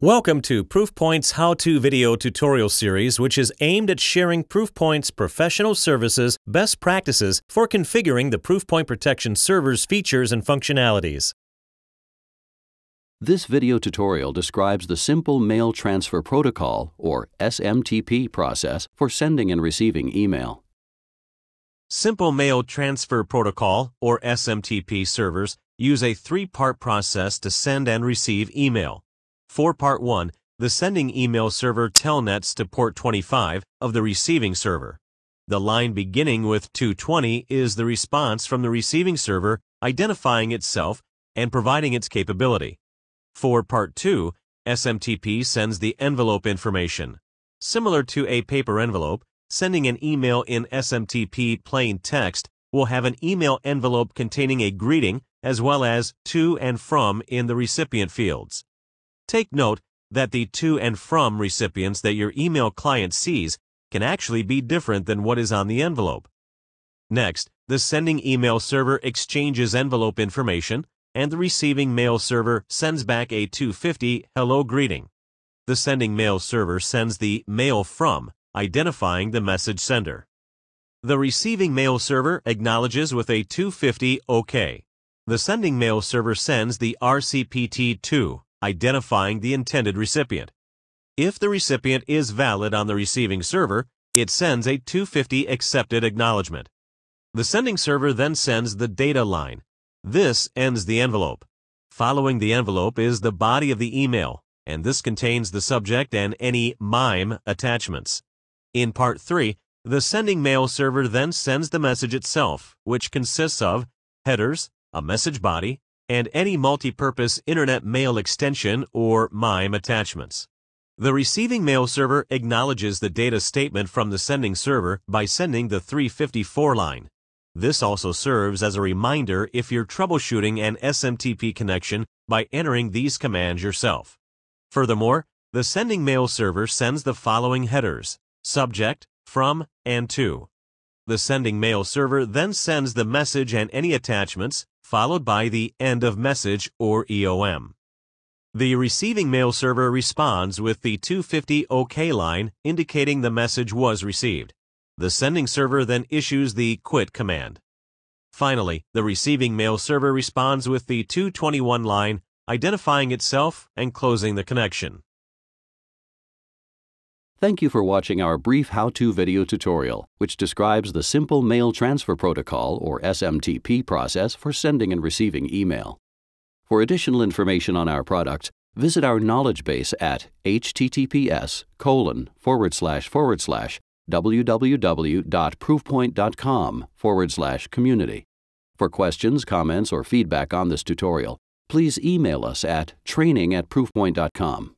Welcome to Proofpoint's how-to video tutorial series, which is aimed at sharing Proofpoint's professional services best practices for configuring the Proofpoint Protection Server's features and functionalities. This video tutorial describes the Simple Mail Transfer Protocol, or SMTP, process for sending and receiving email. Simple Mail Transfer Protocol, or SMTP servers, use a three-part process to send and receive email. For Part 1, the sending email server telnets to port 25 of the receiving server. The line beginning with 220 is the response from the receiving server identifying itself and providing its capability. For Part 2, SMTP sends the envelope information. Similar to a paper envelope, sending an email in SMTP plain text will have an email envelope containing a greeting as well as to and from in the recipient fields. Take note that the to and from recipients that your email client sees can actually be different than what is on the envelope. Next, the sending email server exchanges envelope information and the receiving mail server sends back a 250 hello greeting. The sending mail server sends the mail from, identifying the message sender. The receiving mail server acknowledges with a 250 OK. The sending mail server sends the RCPT 2 identifying the intended recipient. If the recipient is valid on the receiving server, it sends a 250 accepted acknowledgement. The sending server then sends the data line. This ends the envelope. Following the envelope is the body of the email, and this contains the subject and any MIME attachments. In Part 3, the sending mail server then sends the message itself, which consists of headers, a message body, and any multi-purpose Internet Mail extension or MIME attachments. The receiving mail server acknowledges the data statement from the sending server by sending the 354 line. This also serves as a reminder if you're troubleshooting an SMTP connection by entering these commands yourself. Furthermore, the sending mail server sends the following headers, subject, from, and to. The sending mail server then sends the message and any attachments, followed by the end of message or EOM. The receiving mail server responds with the 250 OK line indicating the message was received. The sending server then issues the quit command. Finally, the receiving mail server responds with the 221 line identifying itself and closing the connection. Thank you for watching our brief how-to video tutorial, which describes the Simple Mail Transfer Protocol or SMTP process for sending and receiving email. For additional information on our products, visit our knowledge base at https colon forward slash forward slash www.proofpoint.com forward slash community. For questions, comments, or feedback on this tutorial, please email us at training at proofpoint.com.